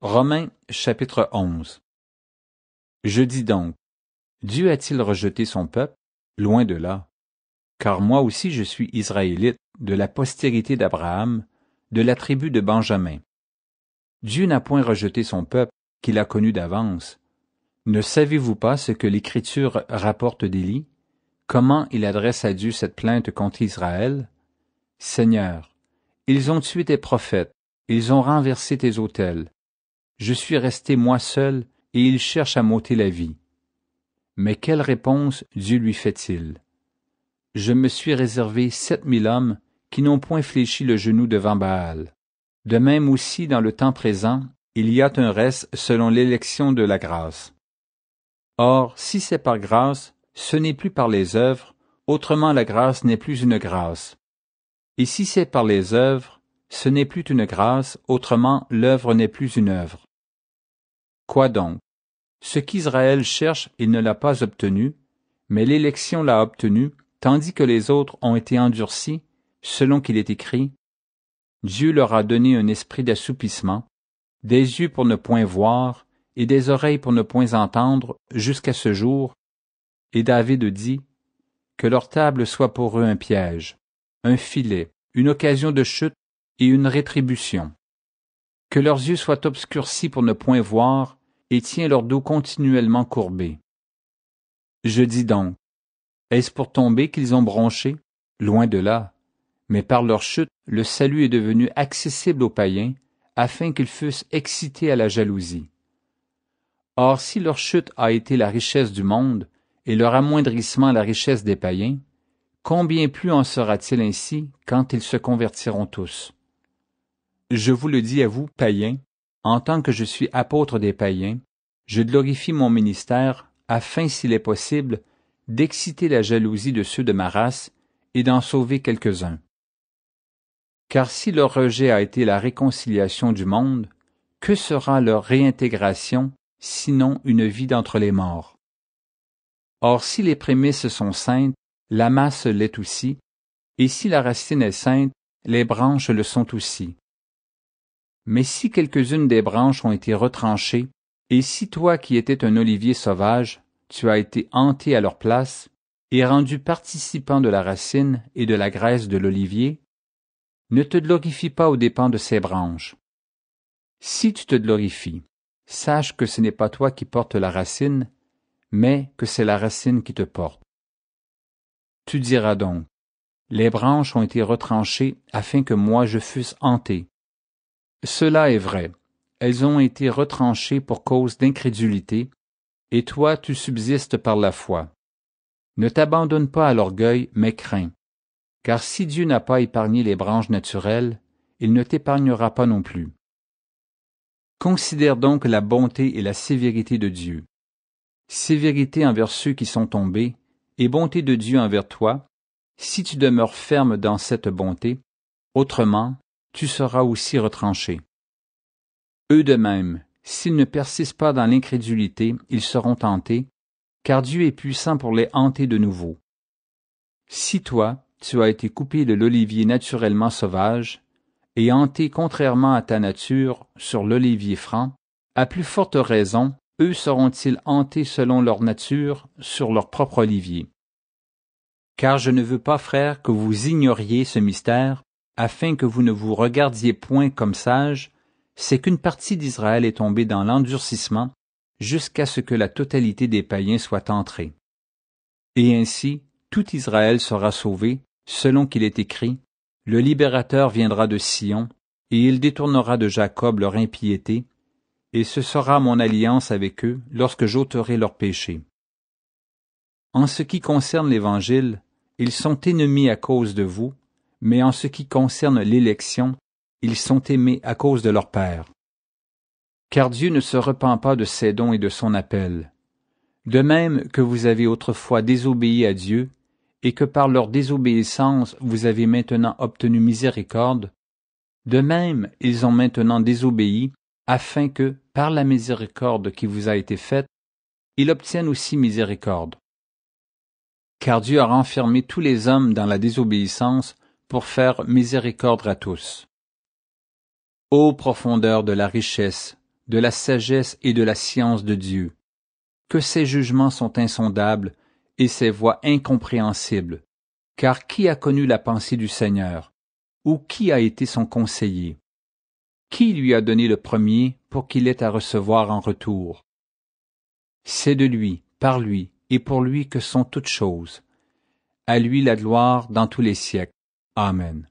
Romains chapitre 11 Je dis donc, Dieu a-t-il rejeté son peuple? Loin de là. Car moi aussi je suis israélite, de la postérité d'Abraham, de la tribu de Benjamin. Dieu n'a point rejeté son peuple, qu'il a connu d'avance. Ne savez-vous pas ce que l'Écriture rapporte d'Élie? Comment il adresse à Dieu cette plainte contre Israël? Seigneur, ils ont tué tes prophètes, ils ont renversé tes autels, je suis resté moi seul, et il cherche à m'ôter la vie. Mais quelle réponse Dieu lui fait-il Je me suis réservé sept mille hommes qui n'ont point fléchi le genou devant Baal. De même aussi dans le temps présent, il y a un reste selon l'élection de la grâce. Or, si c'est par grâce, ce n'est plus par les œuvres, autrement la grâce n'est plus une grâce. Et si c'est par les œuvres, ce n'est plus une grâce, autrement l'œuvre n'est plus une œuvre. Quoi donc Ce qu'Israël cherche, il ne l'a pas obtenu, mais l'élection l'a obtenu, tandis que les autres ont été endurcis, selon qu'il est écrit. Dieu leur a donné un esprit d'assoupissement, des yeux pour ne point voir, et des oreilles pour ne point entendre, jusqu'à ce jour. Et David dit, Que leur table soit pour eux un piège, un filet, une occasion de chute et une rétribution. Que leurs yeux soient obscurcis pour ne point voir, et tient leur dos continuellement courbé. Je dis donc, est-ce pour tomber qu'ils ont bronché Loin de là. Mais par leur chute, le salut est devenu accessible aux païens, afin qu'ils fussent excités à la jalousie. Or, si leur chute a été la richesse du monde, et leur amoindrissement la richesse des païens, combien plus en sera-t-il ainsi quand ils se convertiront tous Je vous le dis à vous, païens, en tant que je suis apôtre des païens, je glorifie mon ministère afin, s'il est possible, d'exciter la jalousie de ceux de ma race et d'en sauver quelques-uns. Car si leur rejet a été la réconciliation du monde, que sera leur réintégration sinon une vie d'entre les morts? Or si les prémices sont saintes, la masse l'est aussi, et si la racine est sainte, les branches le sont aussi. Mais si quelques-unes des branches ont été retranchées, et si toi qui étais un olivier sauvage, tu as été hanté à leur place, et rendu participant de la racine et de la graisse de l'olivier, ne te glorifie pas aux dépens de ces branches. Si tu te glorifies, sache que ce n'est pas toi qui portes la racine, mais que c'est la racine qui te porte. Tu diras donc, les branches ont été retranchées afin que moi je fusse hanté. Cela est vrai. Elles ont été retranchées pour cause d'incrédulité, et toi tu subsistes par la foi. Ne t'abandonne pas à l'orgueil, mais crains. Car si Dieu n'a pas épargné les branches naturelles, il ne t'épargnera pas non plus. Considère donc la bonté et la sévérité de Dieu. Sévérité envers ceux qui sont tombés, et bonté de Dieu envers toi, si tu demeures ferme dans cette bonté, autrement tu seras aussi retranché. Eux de même, s'ils ne persistent pas dans l'incrédulité, ils seront tentés, car Dieu est puissant pour les hanter de nouveau. Si toi, tu as été coupé de l'olivier naturellement sauvage, et hanté contrairement à ta nature sur l'olivier franc, à plus forte raison, eux seront-ils hantés selon leur nature sur leur propre olivier. Car je ne veux pas, frère, que vous ignoriez ce mystère, afin que vous ne vous regardiez point comme sages, c'est qu'une partie d'Israël est tombée dans l'endurcissement jusqu'à ce que la totalité des païens soit entrée. Et ainsi, tout Israël sera sauvé, selon qu'il est écrit, le libérateur viendra de Sion, et il détournera de Jacob leur impiété, et ce sera mon alliance avec eux lorsque j'ôterai leur péchés. En ce qui concerne l'Évangile, ils sont ennemis à cause de vous, mais en ce qui concerne l'élection, ils sont aimés à cause de leur Père. Car Dieu ne se repent pas de ses dons et de son appel. De même que vous avez autrefois désobéi à Dieu, et que par leur désobéissance vous avez maintenant obtenu miséricorde, de même ils ont maintenant désobéi, afin que, par la miséricorde qui vous a été faite, ils obtiennent aussi miséricorde. Car Dieu a renfermé tous les hommes dans la désobéissance pour faire miséricorde à tous. Ô profondeur de la richesse, de la sagesse et de la science de Dieu, que ses jugements sont insondables et ses voies incompréhensibles, car qui a connu la pensée du Seigneur, ou qui a été son conseiller? Qui lui a donné le premier pour qu'il ait à recevoir en retour? C'est de lui, par lui et pour lui que sont toutes choses. À lui la gloire dans tous les siècles. Amen.